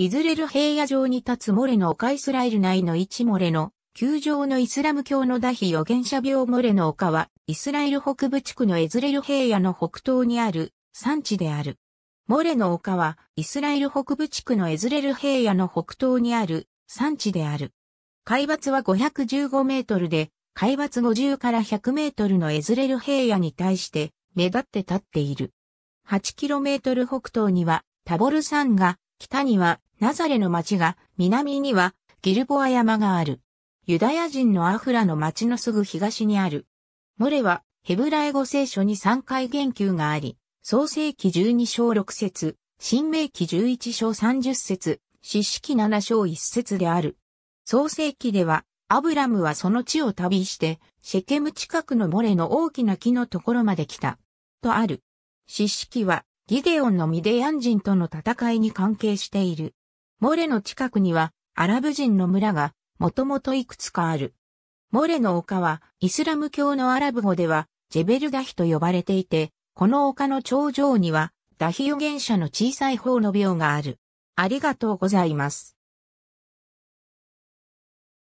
イズレル平野上に立つモレの丘イスラエル内の一モレの、球場のイスラム教の打ヒ預言者病モレの丘は、イスラエル北部地区のエズレル平野の北東にある産地である。モレの丘は、イスラエル北部地区のエズレル平野の北東にある産地である。海抜は515メートルで、海抜50から100メートルのエズレル平野に対して目立って立っている。8キロメートル北東にはタボル山が、北にはナザレの町が南にはギルボア山がある。ユダヤ人のアフラの町のすぐ東にある。モレはヘブライ語聖書に3回言及があり、創世記12章6節、新明記11章30節、四式7章1節である。創世記では、アブラムはその地を旅して、シェケム近くのモレの大きな木のところまで来た。とある。四式は、ギデオンのミデヤン人との戦いに関係している。モレの近くにはアラブ人の村がもともといくつかある。モレの丘はイスラム教のアラブ語ではジェベルダヒと呼ばれていて、この丘の頂上にはダヒ予言者の小さい方の廟がある。ありがとうございます。